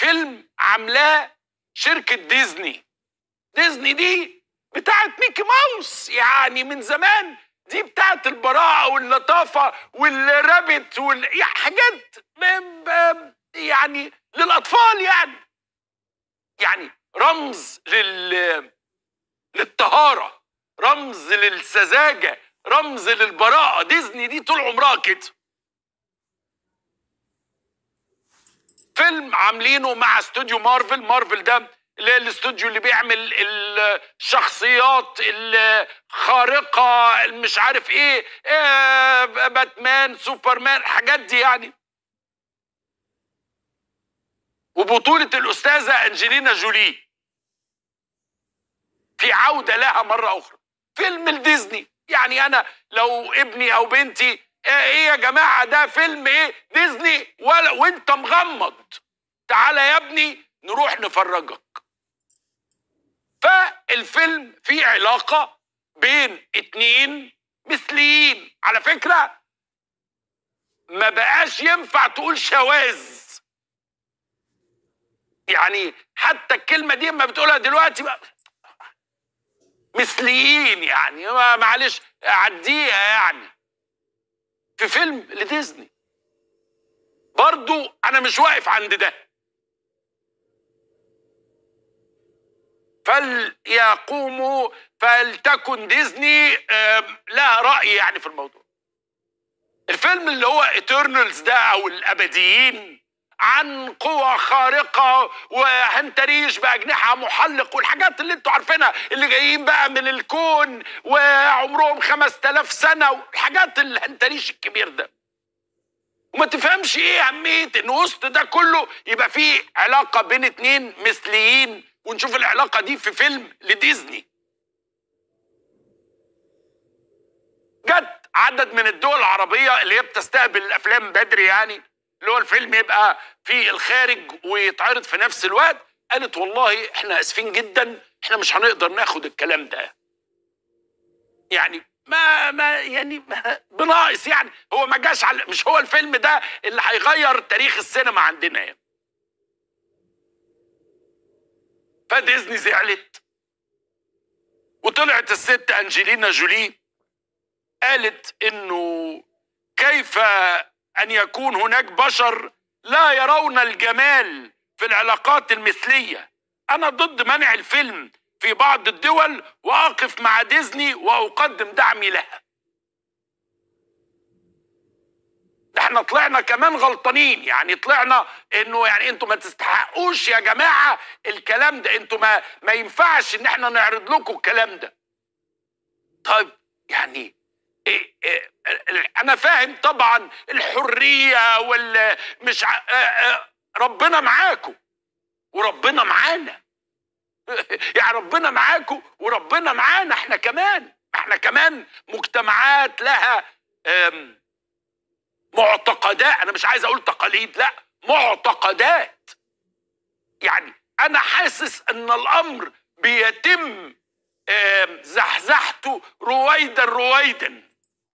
فيلم عاملاه شركه ديزني ديزني دي بتاعت ميكي ماوس يعني من زمان دي بتاعت البراءة واللطافة والرابط وال... حاجات يعني للأطفال يعني يعني رمز لل... للطهارة رمز للسذاجة رمز للبراءة ديزني دي طول عمرها كده فيلم عاملينه مع استوديو مارفل مارفل ده اللي الاستوديو اللي بيعمل الشخصيات الخارقة مش عارف ايه, إيه باتمان سوبرمان حاجات دي يعني وبطولة الأستاذة أنجلينا جولي في عودة لها مرة أخرى فيلم الديزني يعني أنا لو ابني أو بنتي إيه،, ايه يا جماعه ده فيلم ايه ديزني ولا وانت مغمض تعالى يا ابني نروح نفرجك فالفيلم فيه علاقه بين اتنين مثليين على فكره ما بقاش ينفع تقول شواذ يعني حتى الكلمه دي اما بتقولها دلوقتي بقى مثليين يعني معلش عديها يعني في فيلم لديزني برضو انا مش واقف عند ده فليقوموا فلتكن ديزني لها راي يعني في الموضوع الفيلم اللي هو ايترنالز ده او الابديين عن قوى خارقة وهنتريش بأجنحة محلق والحاجات اللي انتوا عارفينها اللي جايين بقى من الكون وعمرهم 5000 سنة والحاجات الهنتريش الكبير ده وما تفهمش ايه أهمية إن وسط ده كله يبقى فيه علاقة بين اتنين مثليين ونشوف العلاقة دي في فيلم لديزني جت عدد من الدول العربية اللي هي بتستقبل الأفلام بدري يعني اللي هو الفيلم يبقى في الخارج ويتعرض في نفس الوقت قالت والله احنا اسفين جدا احنا مش هنقدر ناخد الكلام ده يعني ما ما يعني بناقص يعني هو ما جاش على مش هو الفيلم ده اللي هيغير تاريخ السينما عندنا يعني فديزني زعلت وطلعت الست انجلينا جولي قالت انه كيف ان يكون هناك بشر لا يرون الجمال في العلاقات المثليه انا ضد منع الفيلم في بعض الدول واقف مع ديزني واقدم دعمي لها ده احنا طلعنا كمان غلطانين يعني طلعنا انه يعني انتوا ما تستحقوش يا جماعه الكلام ده انتوا ما ما ينفعش ان احنا نعرض لكم الكلام ده طيب يعني إيه، إيه، انا فاهم طبعا الحريه والمش آه، آه، ربنا معاكم وربنا معانا يعني ربنا معاكم وربنا معانا احنا كمان احنا كمان مجتمعات لها معتقدات انا مش عايز اقول تقاليد لا معتقدات يعني انا حاسس ان الامر بيتم زحزحته رويدا رويدا